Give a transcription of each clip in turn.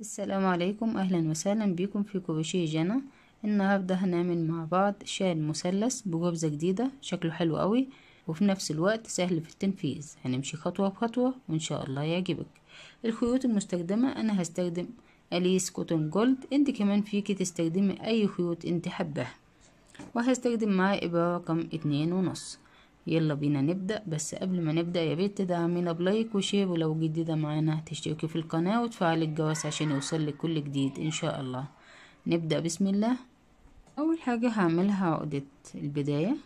السلام عليكم اهلا وسهلا بكم في كوبوشيه جنى النهارده هنعمل مع بعض شال مثلث بجبزه جديده شكله حلو قوي وفي نفس الوقت سهل في التنفيذ هنمشي خطوه بخطوه وان شاء الله يعجبك الخيوط المستخدمه انا هستخدم اليس كوتون جولد انت كمان فيكي تستخدمي اي خيوط انت حباها وهستخدم معاه ابره رقم اتنين ونص يلا بينا نبدأ بس قبل ما نبدأ يا بيت تدعمينا بلايك وشير ولو جديدة معانا تشتركي في القناة وتفعلي الجرس عشان يوصلك كل جديد ان شاء الله نبدأ بسم الله اول حاجة هعملها عقدة البداية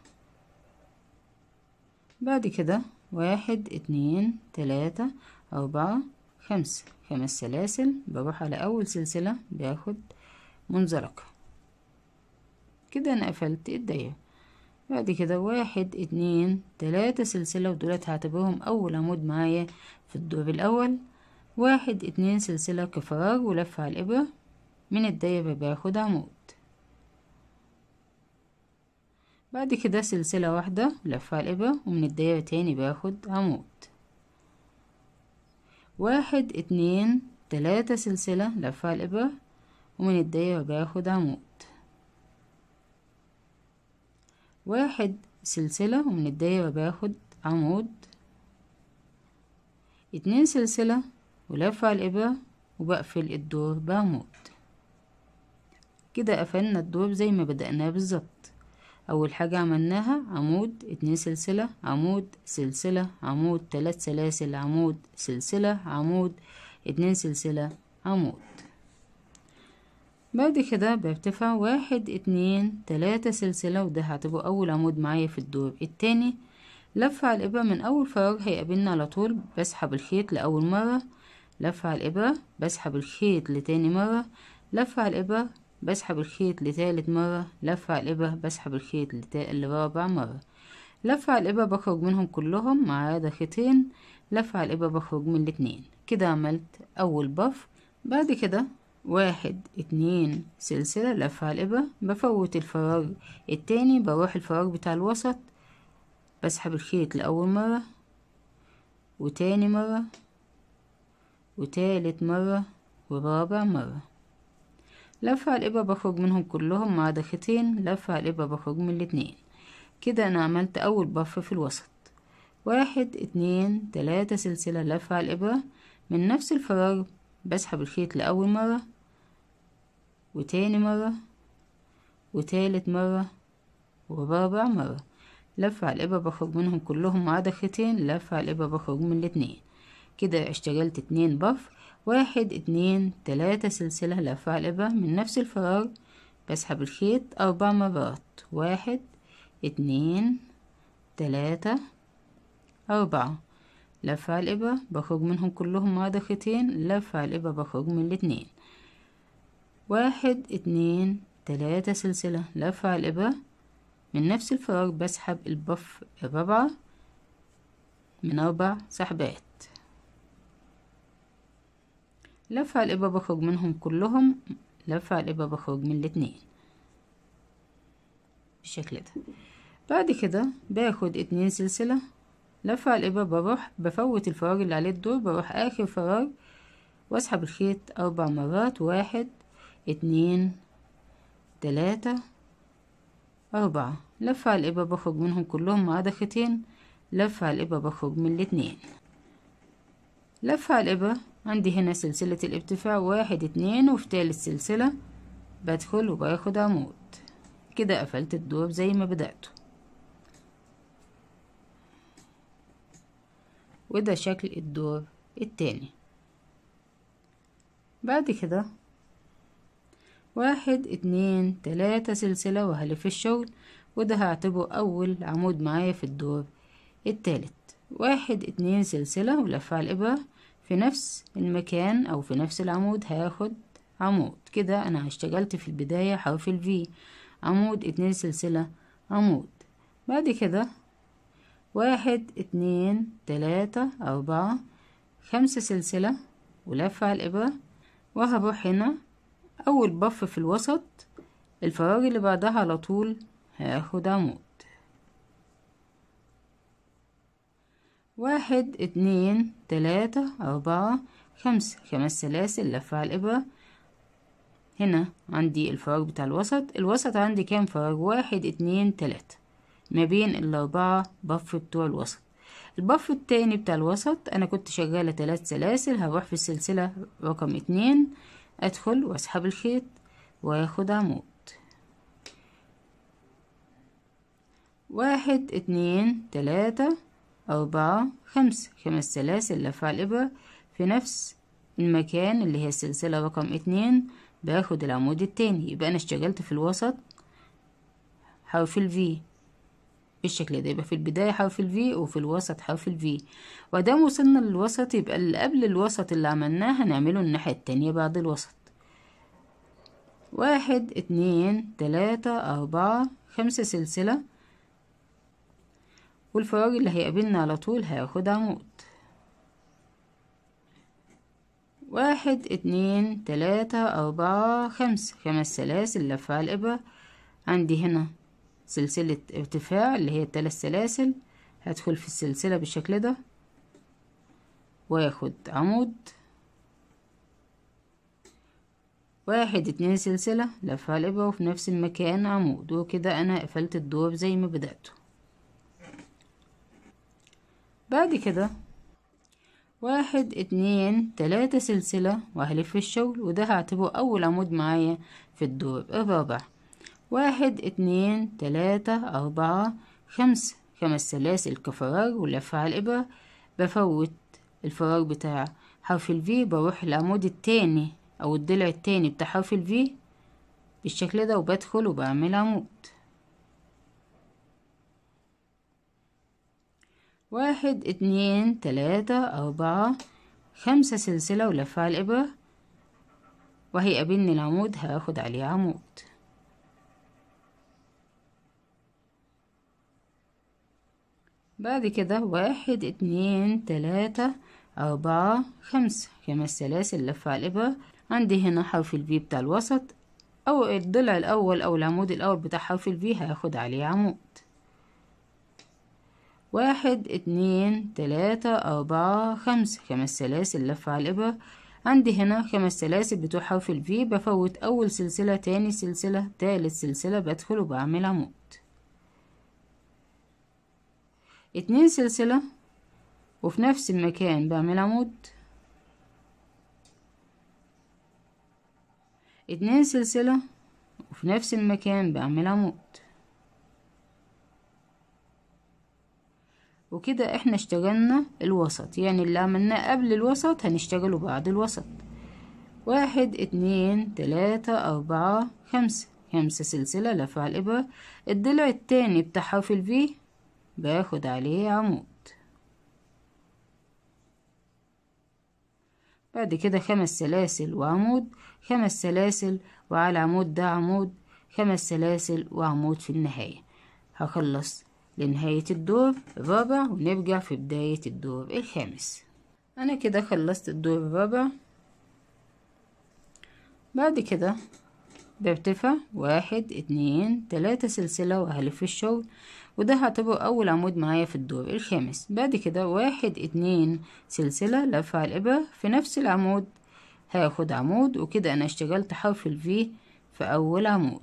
بعد كده واحد اتنين تلاتة أربعة خمسة خمس سلاسل بروح على أول سلسلة باخد منزلقة كده أنا قفلت الدايرة بعد كده واحد اتنين تلاتة سلسلة ودولت هعتبرهم أول عمود معايا في الدور الأول واحد اتنين سلسلة كفراغ ولف على الإبرة من الدايرة باخد عمود بعد كده سلسلة واحدة لف على الإبرة ومن الدايرة تاني باخد عمود واحد اتنين تلاتة سلسلة لف على الإبرة ومن الدايرة باخد عمود واحد سلسلة ومن الدايرة باخد عمود اتنين سلسلة على الإبرة وبقفل الدور بعمود كده قفلنا الدور زي ما بدأناه بالظبط أول حاجة عملناها عمود اتنين سلسلة عمود سلسلة عمود تلات سلاسل عمود سلسلة عمود اتنين سلسلة عمود بعد كده برتفع واحد اتنين تلاتة سلسلة وده هتبقى أول عمود معايا في الدور التاني لف على الإبرة من أول فراغ هيقابلنا على طول بسحب الخيط لأول مرة لف على الإبرة بسحب الخيط لتاني مرة لف على الإبرة بسحب الخيط لتالت مرة لف على الإبرة بسحب الخيط لتا... لرابع مرة لف على الإبرة بخرج منهم كلهم مع هذا خيطين لف على الإبرة بخرج من الاتنين كده عملت أول بف بعد كده واحد اتنين سلسلة على الإبرة بفوت الفراغ التاني بروح الفراغ بتاع الوسط بسحب الخيط لأول مرة وتاني مرة وتالت مرة ورابع مرة لفة على الإبرة بخرج منهم كلهم مع دختين لفة على الإبرة بخرج من الاتنين كده أنا عملت أول بف في الوسط واحد اتنين تلاتة سلسلة لفة على الإبرة من نفس الفراغ بسحب الخيط لأول مرة وتاني مرة وتالت مرة ورابع مرة لف على الإبرة بخرج منهم كلهم ما عدا خيطين لف على الإبرة بخرج من الاتنين كده اشتغلت اتنين بف واحد اتنين تلاتة سلسلة لف على الإبرة من نفس الفراغ بسحب الخيط أربع مرات واحد اتنين تلاتة أربعة لف على الإبرة بخرج منهم كلهم ما عدا خيطين لف على الإبرة بخرج من الاتنين واحد اتنين تلاتة سلسلة لفع الإبرة من نفس الفراغ بسحب البف الرابعة من أربع سحبات لفع الإبرة بخرج منهم كلهم لفع الإبرة بخرج من الاتنين بالشكل ده بعد كده باخد اتنين سلسلة لفع الإبرة بروح بفوت الفراغ اللي عليه الدور بروح آخر فراغ واسحب الخيط أربع مرات واحد اتنين تلاتة أربعة لف على الإبرة بخرج منهم كلهم ما عدا خيطين لف على الإبرة بخرج من الاتنين لف على الإبرة عندي هنا سلسلة الارتفاع واحد اتنين وفي تالت سلسلة بدخل وباخد عمود كده قفلت الدور زي ما بدأته وده شكل الدور التاني بعد كده واحد اتنين تلاتة سلسلة وهلف الشغل وده هعتبره أول عمود معايا في الدور التالت واحد اتنين سلسلة ولفة على الإبرة في نفس المكان أو في نفس العمود هاخد عمود كده أنا اشتغلت في البداية حرف ال الفي عمود اتنين سلسلة عمود بعد كده واحد اتنين تلاتة أربعة خمسة سلسلة ولفة على الإبرة وهروح هنا اول بف في الوسط الفراغ اللي بعدها على طول هاخد عمود واحد اتنين تلاتة أربعة خمسة خمس سلاسل لفة على الإبرة هنا عندي الفراغ بتاع الوسط الوسط عندي كام فراغ واحد اتنين تلاتة ما بين الأربعة بف بتوع الوسط البف التاني بتاع الوسط أنا كنت شغالة تلات سلاسل هروح في السلسلة رقم اتنين أدخل وأسحب الخيط وأخد عمود واحد اتنين تلاتة أربعة خمسة خمس سلاسل لفع الإبرة في نفس المكان اللي هي السلسلة رقم اتنين باخد العمود التاني يبقى أنا اشتغلت في الوسط حرف الفي بالشكل ده يبقى في البداية حرف ال V وفي الوسط حرف ال V ودام وصلنا للوسط يبقى اللي قبل الوسط اللي عملناه هنعمله الناحية التانية بعد الوسط واحد اتنين تلاتة أربعة خمسة سلسلة والفراغ اللي هيقابلنا على طول هياخد عمود واحد اتنين تلاتة أربعة خمس خمس سلاسل لفة على الإبرة عندي هنا سلسلة ارتفاع اللي هي التلات سلاسل هدخل في السلسلة بالشكل ده واخد عمود واحد اتنين سلسلة لفها الإبرة وفي نفس المكان عمود وكده أنا قفلت الدور زي ما بدأته بعد كده واحد اتنين تلاتة سلسلة وهلف الشغل وده هعتبره أول عمود معايا في الدور الرابع واحد اتنين تلاتة أربعة خمسة خمس سلاسل كفراغ ولفة على الإبرة بفوت الفراغ بتاع حرف ال الفي بروح العمود التاني أو الضلع التاني بتاع حرف ال الفي بالشكل ده وبدخل وبعمل عمود واحد اتنين تلاتة أربعة خمسة سلسلة ولفة على الإبرة قابلني العمود هاخد عليه عمود بعد كده واحد اتنين تلاتة أربعة خمسة خمس سلاسل اللفة على الإبرة عندي هنا حرف البي بتاع الوسط أو الضلع الأول أو العمود الأول بتاع حرف البي هاخد عليه عمود واحد اتنين تلاتة أربعة خمسة خمس سلاسل اللفة على الإبرة عندي هنا خمس سلاسل بتوع حرف الفي بفوت أول سلسلة تاني سلسلة تالت سلسلة بدخل وبعمل عمود اتنين سلسلة وفي نفس المكان بعمل عمود اتنين سلسلة وفي نفس المكان بعمل عمود وكده احنا اشتغلنا الوسط يعني اللي عملناه قبل الوسط هنشتغله بعد الوسط واحد اتنين تلاتة اربعة خمسة خمسة سلسلة لفع الإبرة الضلع التاني بتاع حرف الفي باخد عليه عمود بعد كده خمس سلاسل وعمود خمس سلاسل وعلى عمود ده عمود خمس سلاسل وعمود في النهاية هخلص لنهاية الدور الرابع ونرجع في بداية الدور الخامس أنا كده خلصت الدور الرابع بعد كده برتفع واحد اتنين تلاتة سلسلة وهلف الشغل وده هعتبره أول عمود معايا في الدور الخامس بعد كده واحد اتنين سلسلة على الإبرة في نفس العمود هاخد عمود وكده أنا اشتغلت حرف الفي في أول عمود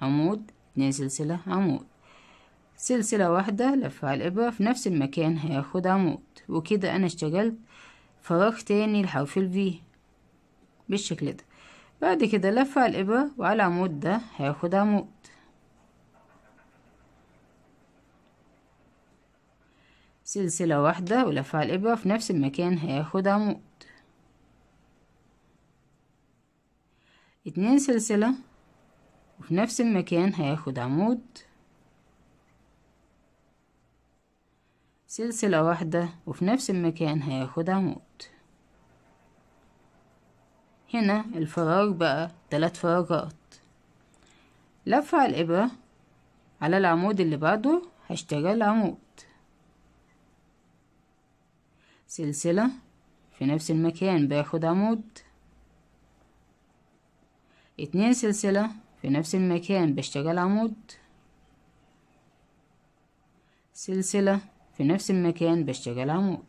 عمود اتنين سلسلة عمود سلسلة واحدة على الإبرة في نفس المكان هاخد عمود وكده أنا اشتغلت فراغ تاني لحرف ال الفي بالشكل ده بعد كده على الإبرة وعلى العمود ده هاخد عمود سلسلة واحدة ولفها الإبرة في نفس المكان هياخدها عمود اتنين سلسلة وفي نفس المكان هياخد عمود سلسلة واحدة وفي نفس المكان هياخد عمود هنا الفراغ بقى تلات فراغات لف على الإبرة على العمود اللي بعده هشتغل عمود سلسلة في نفس المكان باخد عمود اتنين سلسلة في نفس المكان بشتغل عمود سلسلة في نفس المكان بشتغل عمود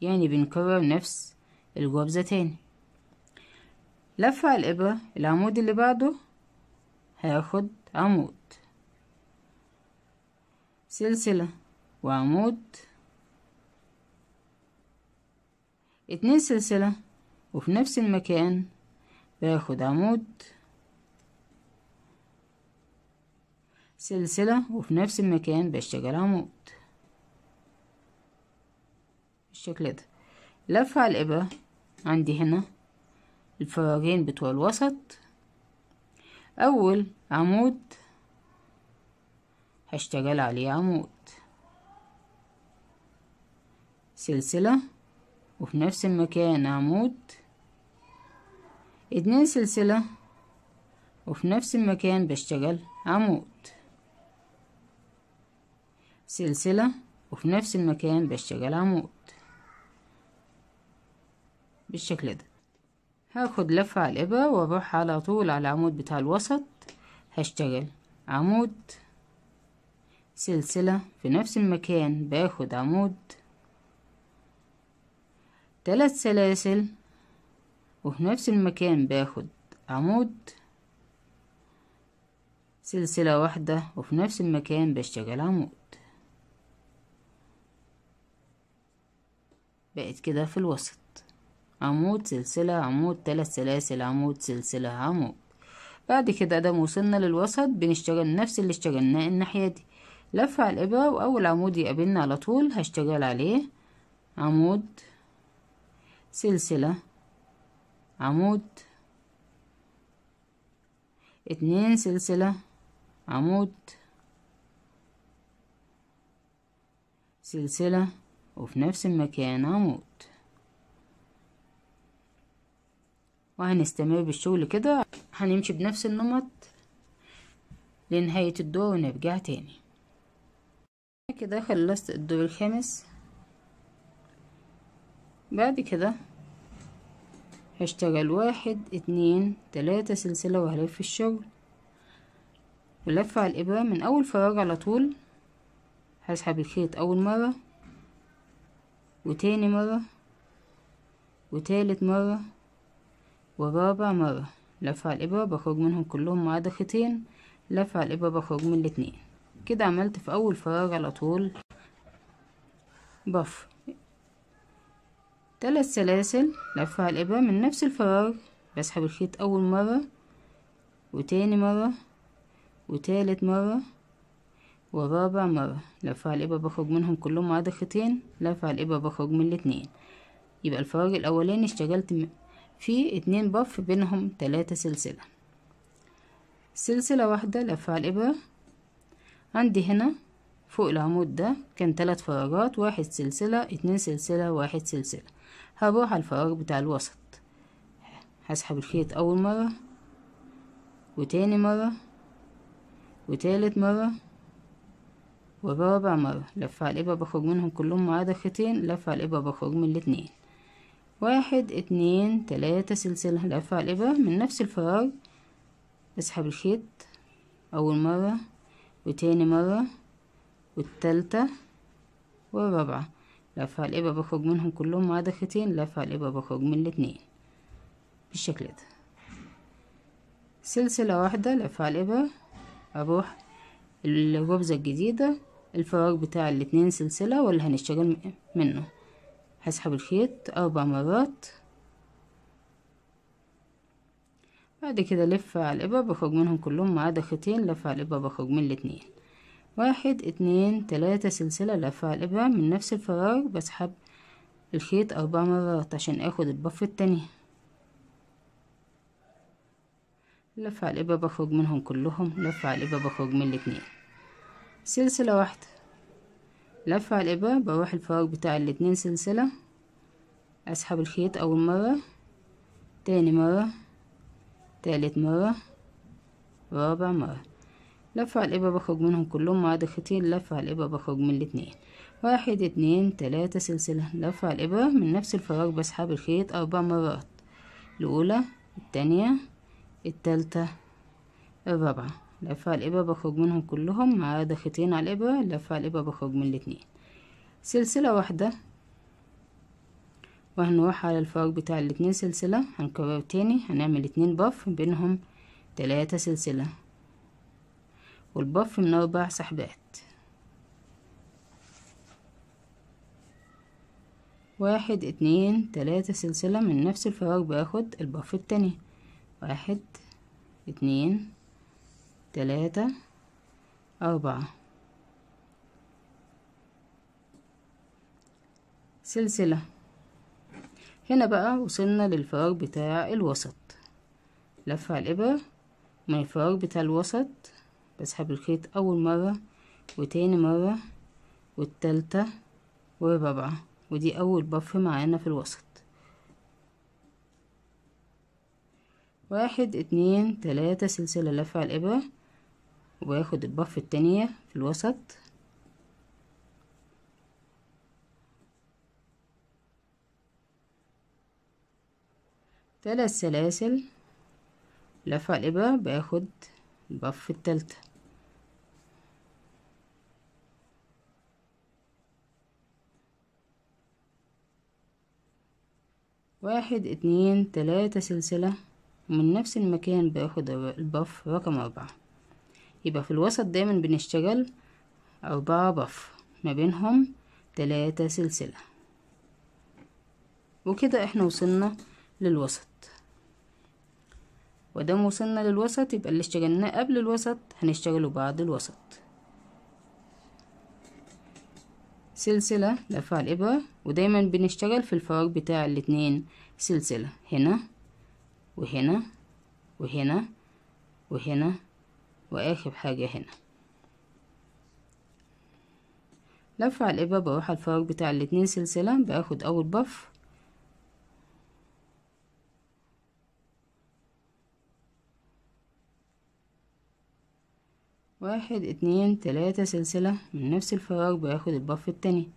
يعني بنكرر نفس الجوبزة تاني لف على الإبرة العمود اللي بعده هاخد عمود سلسلة وعمود اتنين سلسلة وفي نفس المكان باخد عمود سلسلة وفي نفس المكان بشتغل عمود بالشكل ده لف على الإبرة عندي هنا الفراغين بتوع الوسط أول عمود هشتغل عليه عمود سلسلة وفي نفس المكان عمود اتنين سلسلة وفي نفس المكان بشتغل عمود سلسلة وفي نفس المكان بشتغل عمود بالشكل ده هاخد لفة على الإبرة واروح على طول على العمود بتاع الوسط هشتغل عمود سلسلة في نفس المكان باخد عمود ثلاث سلاسل وفي نفس المكان باخد عمود سلسلة واحدة وفي نفس المكان بشتغل عمود بقت كده في الوسط عمود سلسلة عمود ثلاث سلاسل عمود سلسلة عمود بعد كده ده وصلنا للوسط بنشتغل نفس اللي اشتغلناه الناحية دي لفة على الإبرة وأول عمود يقابلنا على طول هشتغل عليه عمود سلسلة عمود اتنين سلسلة عمود سلسلة وفي نفس المكان عمود وهنستمر بالشغل كده هنمشي بنفس النمط لنهاية الدور ونرجع تاني كده خلصت الدور الخامس بعد كده هشتغل واحد اتنين تلاتة سلسلة وهلف الشغل ولف على الإبرة من أول فراغ على طول هسحب الخيط أول مرة وتاني مرة وتالت مرة ورابع مرة لف على الإبرة بخرج منهم كلهم ما عدا خيطين لف على الإبرة بخرج من الاتنين كده عملت في أول فراغ على طول بفر ثلاث سلاسل لفها الإبرة من نفس الفراغ بسحب الخيط أول مرة وتاني مرة وتالت مرة ورابع مرة لفها الإبرة بخرج منهم كلهم عدا خيطين لفها الإبرة بخرج من الاتنين يبقى الفراغ الأولاني اشتغلت فيه اتنين بف بينهم تلاتة سلسلة سلسلة واحدة لفها الإبرة عندي هنا فوق العمود ده كان تلات فراغات واحد سلسلة اتنين سلسلة واحد سلسلة هروح على الفراغ بتاع الوسط هسحب الخيط اول مرة وتاني مرة وتالت مرة ورابع مرة لف على الإبرة بخرج منهم كلهم عدا خيطين لف على الإبرة بخرج من الاتنين واحد اتنين تلاتة سلسلة لف على الإبرة من نفس الفراغ اسحب الخيط أول مرة وتاني مرة والتالتة والرابعة لفها الإبر بخرج منهم كلهم ما عدا خيطين لفها الإبر بخرج من الاتنين بالشكل ده سلسلة واحدة لفها الإبر أروح الغبزة الجديدة الفراغ بتاع الاتنين سلسلة واللي هنشتغل منه هسحب الخيط أربع مرات بعد كده لف على الإبر بخرج منهم كلهم ما عدا لف على الإبر بخرج من الاتنين واحد اتنين تلاتة سلسلة لفة الإبرة من نفس الفراغ بسحب الخيط أربع مرات عشان أخد البف التاني لفة على الإبرة بخرج منهم كلهم لفة على الإبرة بخرج من الاتنين سلسلة واحدة لفة على الإبرة بروح الفراغ بتاع الاتنين سلسلة أسحب الخيط أول مرة تاني مرة تالت مرة رابع مرة لف على الإبرة بخرج منهم كلهم ما عدا لف على الإبرة بخرج من الاتنين واحد اتنين تلاتة سلسلة لف على الإبرة من نفس الفراغ بسحب الخيط أربع مرات الأولى التانية التالتة الرابعة لف على الإبرة بخرج منهم كلهم ما عدا ختين على الإبرة لف على الإبرة بخرج من الاتنين سلسلة واحدة وهنروح على الفراغ بتاع الاتنين سلسلة هنكرر تاني هنعمل اتنين بف بينهم تلاتة سلسلة والبف من أربع سحبات واحد اتنين تلاتة سلسلة من نفس الفراغ باخد البف التاني واحد اتنين تلاتة أربعة سلسلة هنا بقى وصلنا للفراغ بتاع الوسط لف على الإبرة من الفراغ بتاع الوسط بسحب الخيط اول مرة وتاني مرة والتالتة والرابعة ودي اول بف معانا في الوسط واحد اتنين تلاتة سلسلة لفة على الابرة وباخد البف التانية في الوسط ثلاث سلاسل لفة الإبرة باخد البف التالتة واحد اتنين تلاتة سلسلة ومن نفس المكان باخد الباف رقم أربعة يبقى في الوسط دايما بنشتغل أربعة باف ما بينهم تلاتة سلسلة وكده احنا وصلنا للوسط ودام وصلنا للوسط يبقى اللي اشتغلناه قبل الوسط هنشتغله بعد الوسط سلسلة لفع الإبرة ودايما بنشتغل في الفراغ بتاع الاتنين سلسلة هنا وهنا وهنا وهنا وآخر حاجة هنا لفع الإبرة بروح الفراغ بتاع الاتنين سلسلة باخد أول بف واحد اتنين تلاتة سلسلة من نفس الفراغ باخد البف التاني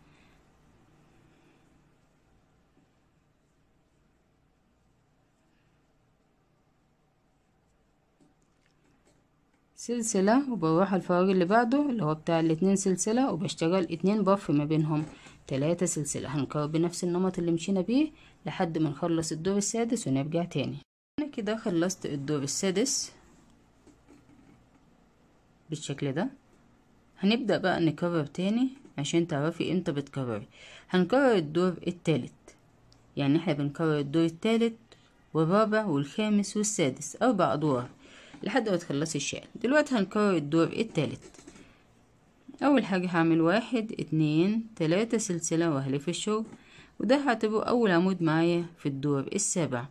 سلسلة وبروح الفراغ اللي بعده اللي هو بتاع الاتنين سلسلة وبشتغل اتنين بف ما بينهم تلاتة سلسلة هنكرر بنفس النمط اللي مشينا بيه لحد ما نخلص الدور السادس ونرجع تاني انا كده خلصت الدور السادس بالشكل ده هنبدأ بقى نكرر تاني عشان تعرفي امتى بتكرري هنكرر الدور التالت يعني احنا بنكرر الدور التالت والرابع والخامس والسادس أربع أدوار لحد ما تخلصي الشال دلوقتي هنكرر الدور التالت أول حاجة هعمل واحد اتنين تلاتة سلسلة وهلف الشغل وده هعتبره أول عمود معايا في الدور السابع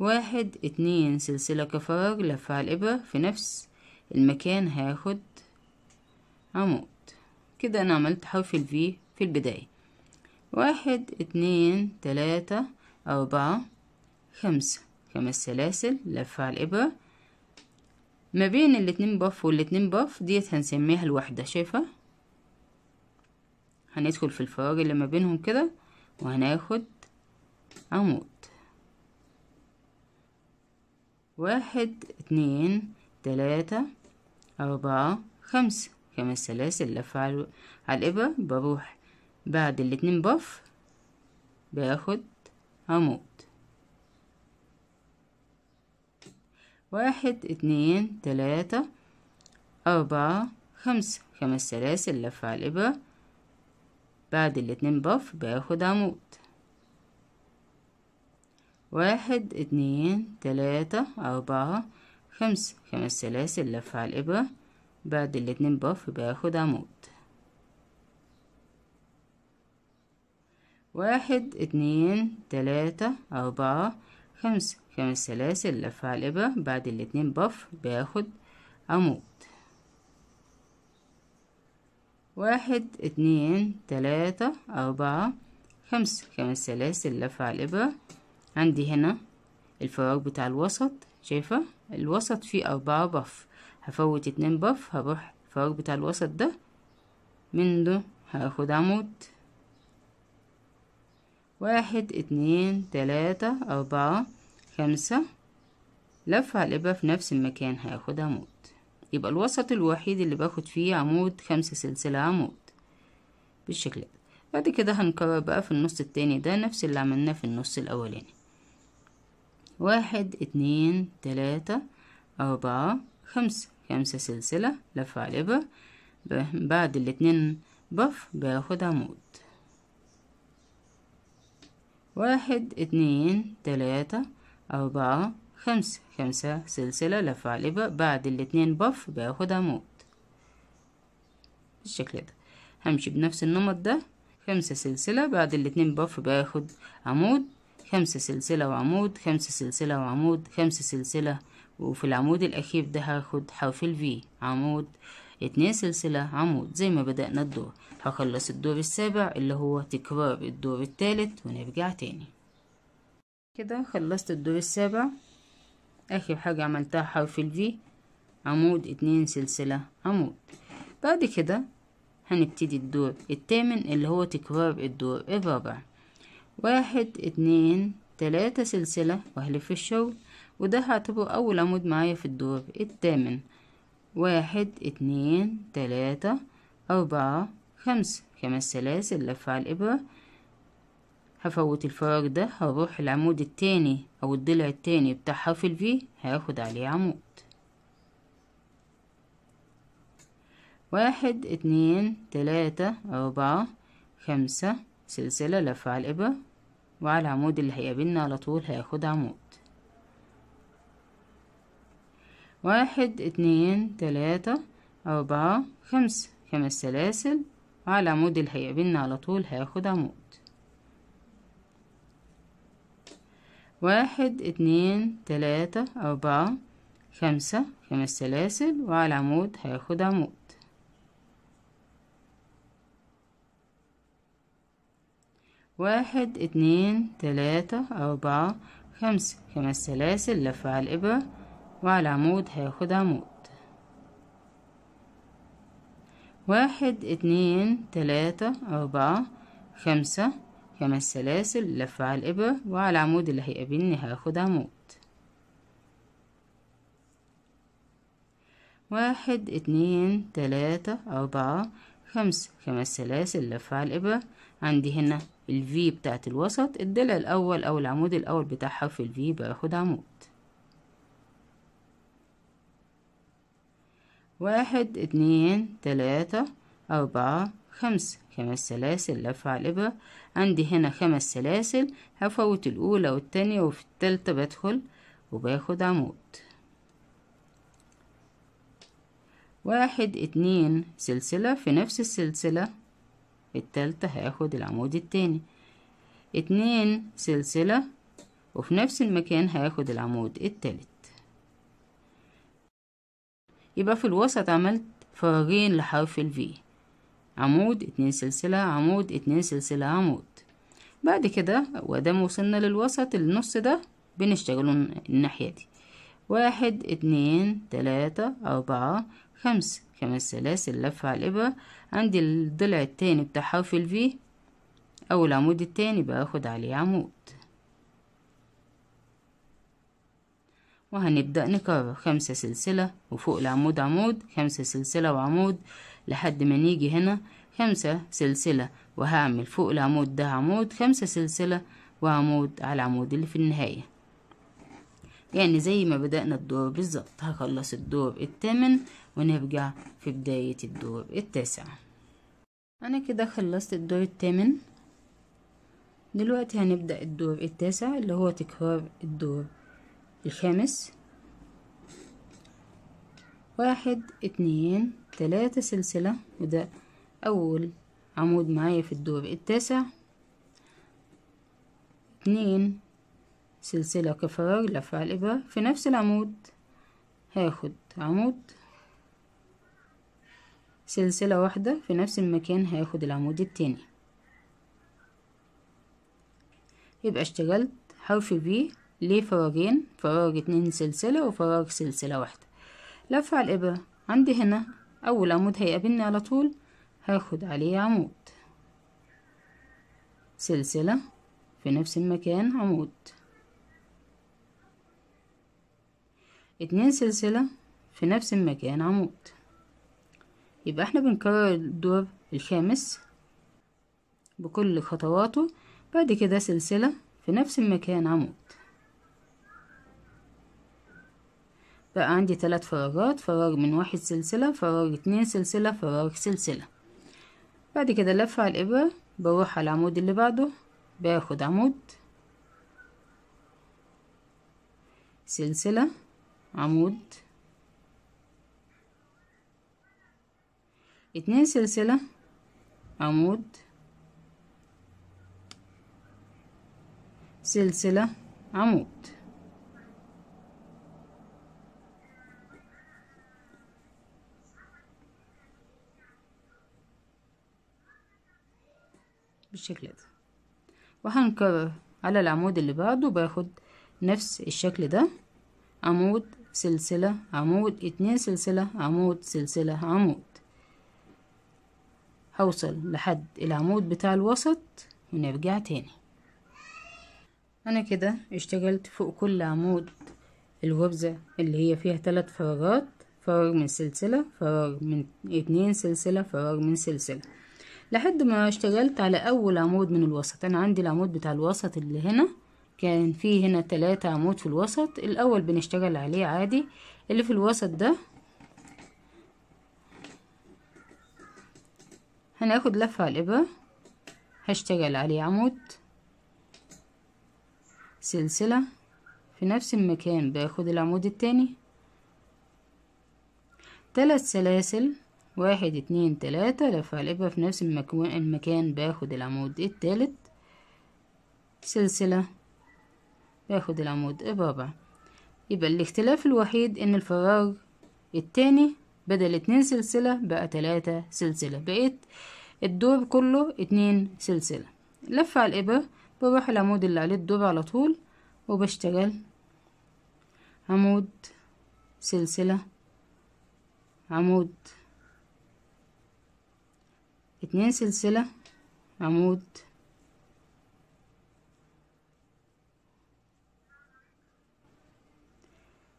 واحد اتنين سلسلة كفراغ لفة على الإبرة في نفس المكان هاخد عمود كده انا عملت حرف ال في البداية واحد اتنين تلاتة اربعة خمسة خمس سلاسل لفة على الابرة ما بين الاتنين باف والاتنين باف ديت هنسميها الوحدة شايفة هندخل في الفراغ اللي ما بينهم كده وهناخد عمود واحد اتنين تلاتة أربعة خمسة خمس سلاسل لفة على الإبرة بروح بعد الاتنين بف باخد عمود واحد اتنين تلاتة أربعة خمسة خمس سلاسل لفة على الإبرة بعد الاتنين بف باخد عمود واحد اتنين تلاتة أربعة خمس خمس سلاسل لفة على الإبرة بعد الاتنين بف باخد عمود واحد اتنين تلاتة أربعة خمس خمس سلاسل لفة على الإبرة بعد الاتنين بف باخد عمود واحد اتنين تلاتة أربعة خمس خمس سلاسل لفة على الإبرة عندي هنا الفراغ بتاع الوسط شايفة الوسط فيه أربعة باف هفوت اتنين باف هروح الفراغ بتاع الوسط ده من ده هاخد عمود واحد اتنين تلاتة أربعة خمسة لفة هلقبها في نفس المكان هاخد عمود يبقى الوسط الوحيد اللي باخد فيه عمود خمسة سلسلة عمود بالشكل ده بعد كده هنكرر بقى في النص التاني ده نفس اللي عملناه في النص الأولاني واحد اتنين تلاتة أربعة خمسة خمسة سلسلة لف عالبة بعد الاتنين بف باخد عمود واحد اتنين تلاتة أربعة خمسة خمسة سلسلة لف عالبة بعد الاتنين بف باخد عمود بالشكل ده همشي بنفس النمط ده خمسة سلسلة بعد الاتنين بف باخد عمود خمسة سلسلة وعمود خمسة سلسلة وعمود خمسة سلسلة وفي العمود الأخير ده هاخد حرف ال في عمود اتنين سلسلة عمود زي ما بدأنا الدور هخلص الدور السابع اللي هو تكرار الدور التالت ونرجع تاني كده خلصت الدور السابع آخر حاجة عملتها حرف ال الفي عمود اتنين سلسلة عمود بعد كده هنبتدي الدور التامن اللي هو تكرار الدور الرابع واحد اتنين تلاتة سلسلة وهلف الشغل وده هعتبره أول عمود معايا في الدور التامن واحد اتنين تلاتة أربعة خمسة خمس سلاسل لفة على الإبرة هفوت الفراغ ده هروح العمود التاني أو الضلع التاني بتاع حرف الفي هاخد عليه عمود واحد اتنين تلاتة أربعة خمسة سلسلة لفة على الإبرة وعلى العمود اللي هيقابلنا على طول هياخد عمود واحد اتنين تلاتة أربعة خمسة خمس سلاسل وعلى العمود اللي هيقابلنا على طول هياخد عمود واحد اتنين تلاتة أربعة خمسة خمس سلاسل وعلى العمود هياخد عمود واحد اتنين تلاتة أربعة خمسة خمس سلاسل لف على الإبرة وعلى عمود هاخد عمود واحد اتنين تلاتة أربعة خمسة خمس سلاسل لف على الإبرة وعلى العمود اللي هيقابلني هاخد عمود واحد اتنين تلاتة أربعة خمسة خمس سلاسل لفة على الإبرة عندي هنا ال V بتاعت الوسط الضلع الأول أو العمود الأول بتاعها في V باخد عمود واحد اتنين تلاتة أربعة خمسة خمس سلاسل لف على الإبرة عندي هنا خمس سلاسل هفوت الأولى والتانية وفي التالتة بدخل وباخد عمود واحد اتنين سلسلة في نفس السلسلة التالتة هاخد العمود التاني اتنين سلسلة وفي نفس المكان هاخد العمود التالت يبقى في الوسط عملت فراغين لحرف الفي عمود اتنين سلسلة عمود اتنين سلسلة عمود بعد كده ودام وصلنا للوسط النص ده بنشتغله الناحية دي واحد اتنين تلاتة أربعة خمس كمان سلاسل لفة على الإبرة عندي الضلع التاني بتاع حرف الفي أو العمود التاني باخد عليه عمود وهنبدأ نكرر خمسة سلسلة وفوق العمود عمود خمسة سلسلة وعمود لحد ما نيجي هنا خمسة سلسلة وهعمل فوق العمود ده عمود خمسة سلسلة وعمود على العمود اللي في النهاية يعني زي ما بدأنا الدور بالظبط هخلص الدور التامن ونبقى في بداية الدور التاسع أنا كده خلصت الدور الثامن دلوقتي هنبدأ الدور التاسع اللي هو تكرار الدور الخامس واحد اتنين تلاتة سلسلة وده أول عمود معايا في الدور التاسع اتنين سلسلة كفرار لفع الإبرة في نفس العمود هاخد عمود سلسلة واحدة في نفس المكان هياخد العمود التاني يبقى اشتغلت حرف V ليه فراغين فراغ اتنين سلسلة وفراغ سلسلة واحدة لف على الإبرة عندي هنا أول عمود هيقابلني على طول هاخد عليه عمود سلسلة في نفس المكان عمود اتنين سلسلة في نفس المكان عمود يبقى احنا بنكرر الدور الخامس بكل خطواته بعد كده سلسلة في نفس المكان عمود بقى عندي ثلاث فراغات فراغ من واحد سلسلة فراغ اتنين سلسلة فراغ سلسلة بعد كده لف على الإبرة بروح على العمود اللي بعده باخد عمود سلسلة عمود اتنين سلسلة عمود سلسلة عمود بالشكل ده وهنكرر على العمود اللي بعده باخد نفس الشكل ده عمود سلسلة عمود اتنين سلسلة عمود سلسلة عمود هوصل لحد العمود بتاع الوسط ونرجع تاني انا كده اشتغلت فوق كل عمود الغرزة اللي هي فيها ثلاث فراغات فراغ من سلسلة فراغ من اتنين سلسلة فراغ من سلسلة لحد ما اشتغلت على اول عمود من الوسط انا عندي العمود بتاع الوسط اللي هنا كان فيه هنا تلاتة عمود في الوسط الاول بنشتغل عليه عادي اللي في الوسط ده هناخد لفة على الإبرة هشتغل عليه عمود سلسلة في نفس المكان باخد العمود التاني تلات سلاسل واحد اتنين تلاتة لفة على الإبرة في نفس المكان باخد العمود التالت سلسلة باخد العمود الرابع يبقى الاختلاف الوحيد ان الفراغ التاني بدل اتنين سلسلة بقى تلاتة سلسلة بقيت الدور كله اتنين سلسلة لف على الإبر بروح العمود اللي عليه الدور على طول وبشتغل عمود سلسلة عمود اتنين سلسلة عمود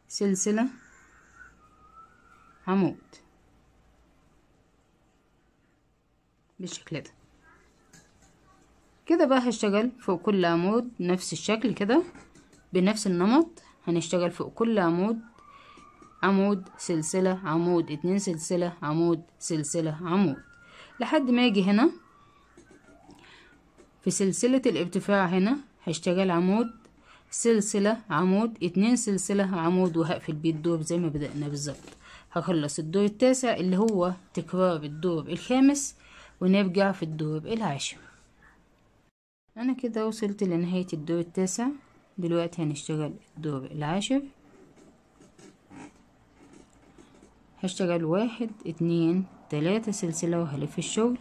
سلسلة هموت بالشكل ده كده بقى هشتغل فوق كل عمود نفس الشكل كده بنفس النمط هنشتغل فوق كل عمود عمود سلسلة عمود اتنين سلسلة عمود سلسلة عمود لحد ما اجي هنا في سلسلة الارتفاع هنا هشتغل عمود سلسلة عمود اتنين سلسلة عمود وهقفل بيه الدور زي ما بدأنا بالظبط هخلص الدور التاسع اللي هو تكرار الدور الخامس ونرجع في الدور العاشر انا كده وصلت لنهاية الدور التاسع دلوقتي هنشتغل الدور العاشر هشتغل واحد اتنين تلاتة سلسلة وهلف الشغل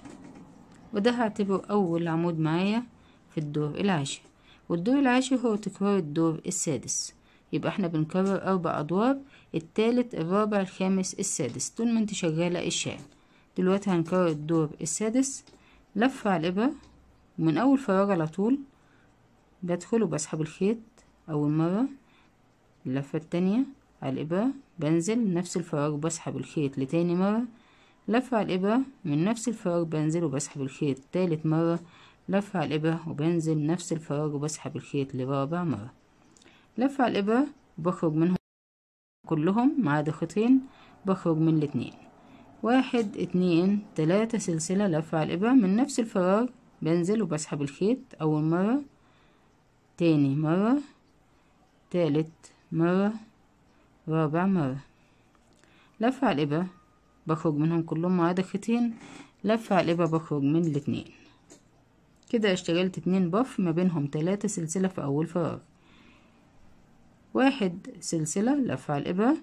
وده هعتبره أول عمود معايا في الدور العاشر والدور العاشر هو تكرار الدور السادس يبقى احنا بنكرر أربع أدوار التالت الرابع الخامس السادس طول ما انت شغالة الشعر دلوقتي هنكرر الدور السادس لف على الإبرة ومن أول فراغ على طول بدخل وبسحب الخيط أول مرة اللفة التانية على الإبرة بنزل نفس الفراغ وبسحب الخيط لتاني مرة لفة على الإبرة من نفس الفراغ بنزل وبسحب الخيط تالت مرة لفة على الإبرة وبنزل نفس الفراغ وبسحب الخيط لرابع مرة لفة على الإبرة وبخرج منهم كلهم مع عدا خيطين بخرج من الاتنين واحد اتنين تلاتة سلسلة لفة على الإبرة من نفس الفراغ بنزل وبسحب الخيط أول مرة تاني مرة تالت مرة رابع مرة لفة على الإبرة بخرج منهم كلهم مع عدا خيطين على الإبرة بخرج من الاتنين كده اشتغلت اتنين بف ما بينهم تلاتة سلسلة في أول فراغ واحد سلسلة لفة الإبرة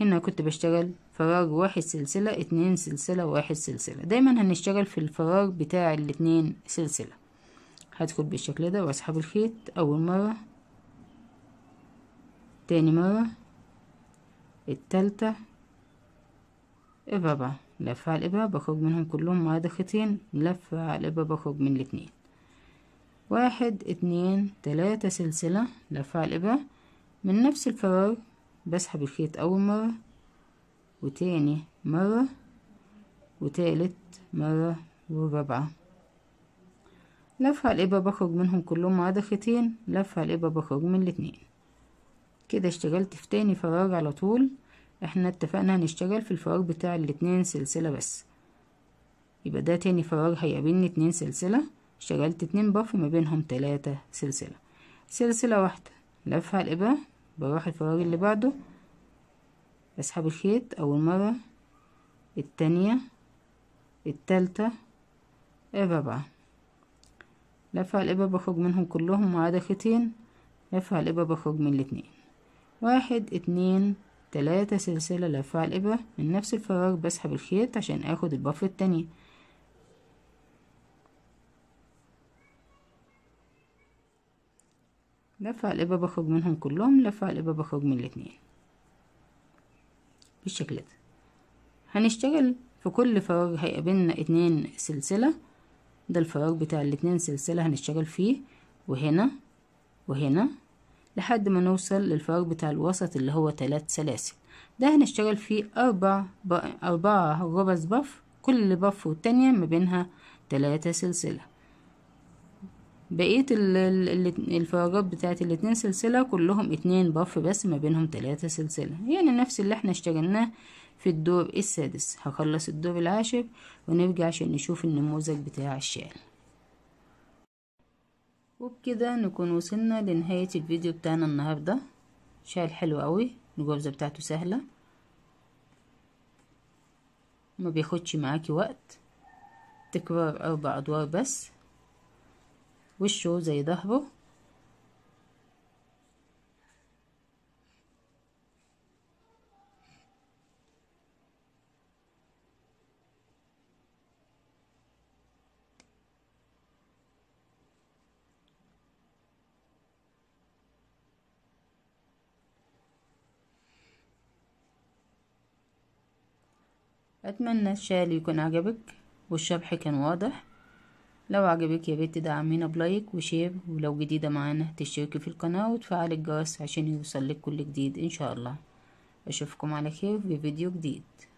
هنا كنت بشتغل فراغ واحد سلسلة اتنين سلسلة واحد سلسلة دايما هنشتغل في الفراغ بتاع الاتنين سلسلة هدخل بالشكل ده واسحب الخيط أول مرة تاني مرة التالتة الرابعة لف على الإبرة بخرج منهم كلهم ما عدا خيطين لف الإبرة بخرج من الاتنين واحد اتنين تلاتة سلسلة لفع الإبرة من نفس الفراغ بسحب الخيط أول مرة وتاني مرة وتالت مرة ورابعة لفع الإبرة بخرج منهم كلهم ما عدا خيطين لفع الإبرة بخرج من الاتنين كده اشتغلت في تاني فراغ على طول احنا اتفقنا هنشتغل في الفراغ بتاع الاتنين سلسلة بس يبقى ده تاني فراغ هيقابلني اتنين سلسلة شغلت اتنين بف ما بينهم تلاتة سلسلة سلسلة واحدة لفها الإبرة بروح الفراغ اللي بعده بسحب الخيط أول مرة التانية التالتة الرابعة لفها الإبرة بخرج منهم كلهم ما عدا خيطين لفها الإبرة بخرج من الاتنين واحد اتنين تلاتة سلسلة لفها الإبرة من نفس الفراغ بسحب الخيط عشان اخد البف التانية لفة على الإبرة بخرج منهم كلهم لفة على الإبرة بخرج من الاتنين بالشكل ده هنشتغل في كل فراغ هيقابلنا اتنين سلسلة ده الفراغ بتاع الاتنين سلسلة هنشتغل فيه وهنا وهنا لحد ما نوصل للفراغ بتاع الوسط اللي هو تلات سلاسل ده هنشتغل فيه أربع أربعة غبز باف كل باف والتانية ما بينها تلاتة سلسلة بقية الفراغات بتاعت الاتنين سلسلة كلهم اتنين بف بس ما بينهم تلاتة سلسلة يعني نفس اللي احنا اشتغلناه في الدور السادس هخلص الدور العاشر ونرجع عشان نشوف النموذج بتاع الشال وبكده نكون وصلنا لنهاية الفيديو بتاعنا النهاردة شال حلو قوي الجوزة بتاعته سهلة ما بياخدش معاكي وقت تكرار اربع ادوار بس وشه زي ظهره أتمنى الشال يكون عجبك والشبح كان واضح لو عجبك يا بنت دعمينا بلايك وشير ولو جديدة معانا تشتركي في القناة وتفعلي الجرس عشان يوصلك كل جديد ان شاء الله اشوفكم على خير في فيديو جديد